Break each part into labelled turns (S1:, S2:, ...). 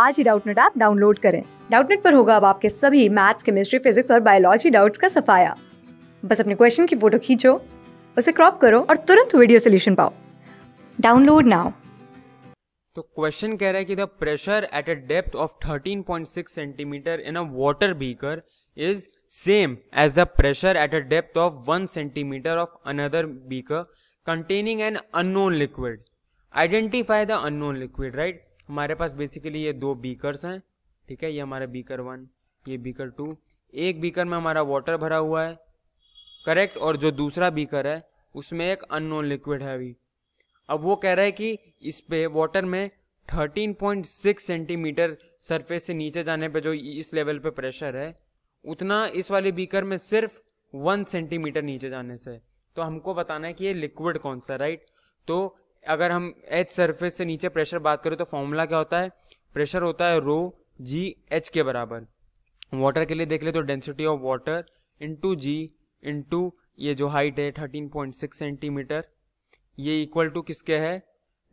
S1: आज ही Doubtnut app download करें डाउटनेट पर होगा अब आपके सभी मैथ्स केमिस्ट्री फिजिक्स और बायोलॉजी डाउट्स का सफाया बस अपने क्वेश्चन की फोटो खींचो उसे क्रॉप करो और तुरंत वीडियो सोल्यूशन पाओ डाउनलोड नाउ
S2: तो क्वेश्चन कह रहा है कि the pressure at a depth of 13.6 centimetre in a water beaker is same as the pressure at a depth of one centimetre of another beaker containing an unknown liquid identify the unknown liquid right हमारे पास basically ये दो beakers हैं ठीक है ये हमारा beaker one ये बीकर टू एक बीकर में हमारा वाटर भरा हुआ है करेक्ट और जो दूसरा बीकर है उसमें एक अननोन लिक्विड है अभी अब वो कह रहा है कि इस पे वाटर में 13.6 सेंटीमीटर सरफेस से नीचे जाने पे जो इस लेवल पे प्रेशर है उतना इस वाले बीकर में सिर्फ वन सेंटीमीटर नीचे जाने से तो हमको बताना है कि ये लिक्विड कौन सा राइट तो अगर हम एच सरफेस से नीचे प्रेशर बात करें तो फॉर्मूला क्या होता है प्रेशर होता है रो जी एच के बराबर वाटर के लिए देख ले तो density of water into g into ये जो हाइट है थर्टीन पॉइंट सिक्स सेंटीमीटर ये इक्वल टू किसके है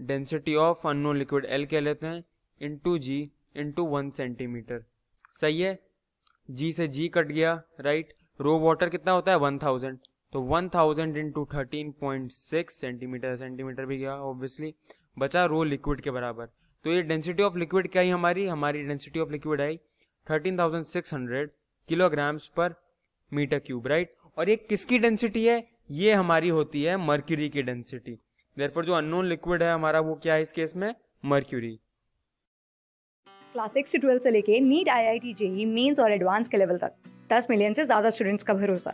S2: density of unknown liquid L कह लेते हैं into g into one centimetre सही है जी से जी कट गया राइट रो वाटर कितना होता है वन थाउजेंड तो 1000 thousand into thirteen point six centimetre centimetre भी गया ऑब्वियसली बचा रो लिक्विड के बराबर तो ये डेंसिटी ऑफ लिक्विड क्या है हमारी हमारी density of liquid I thirteen thousand six hundred kilograms per metre cube right और ये किसकी डेंसिटी है ये हमारी होती है मर्क्यूरी की डेंसिटी देयरफॉर जो अननोन लिक्विड है हमारा वो क्या है इस केस में मर्क्यूरी
S1: क्लास सिक्स से ट्वेल्थ से लेके NEET I I T JEE Mains और एडवांस के लेवल तक दस मिलियन से ज्यादा स्टूडेंट्स का भरोसा